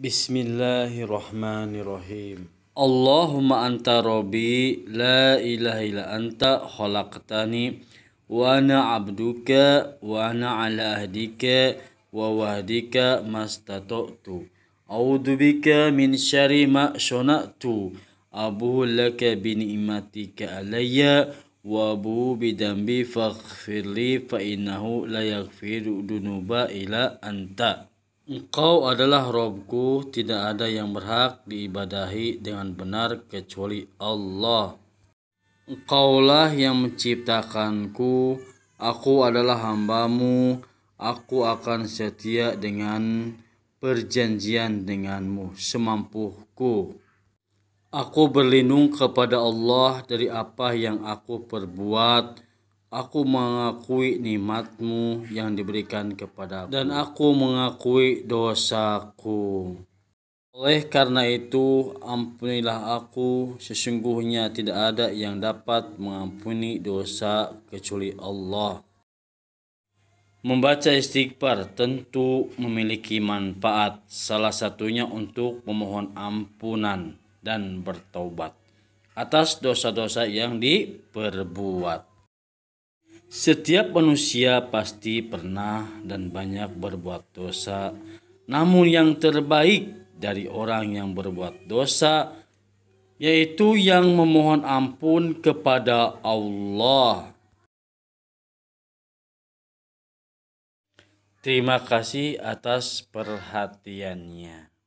بسم الله الرحمن الرحيم اللهم أنت ربي لا إله إلا أنت خلقتني وأنا عبدك وأنا على أهدك ووهدك ما استطعت أعوذ بك من شر ما صنعت أبو لك بنعمتك علي وأبو بذنبي فاغفر لي فإنه لا يغفر ذنوب إلا أنت Engkau adalah Robku, tidak ada yang berhak diibadahi dengan benar kecuali Allah. Engkaulah yang menciptakanku, aku adalah hambamu, aku akan setia dengan perjanjian denganmu semampuku. Aku berlindung kepada Allah dari apa yang aku perbuat, Aku mengakui nikmatmu yang diberikan kepadaku dan aku mengakui dosaku. Oleh karena itu, ampunilah aku, sesungguhnya tidak ada yang dapat mengampuni dosa kecuali Allah. Membaca istighfar tentu memiliki manfaat, salah satunya untuk memohon ampunan dan bertobat atas dosa-dosa yang diperbuat. Setiap manusia pasti pernah dan banyak berbuat dosa, namun yang terbaik dari orang yang berbuat dosa yaitu yang memohon ampun kepada Allah. Terima kasih atas perhatiannya.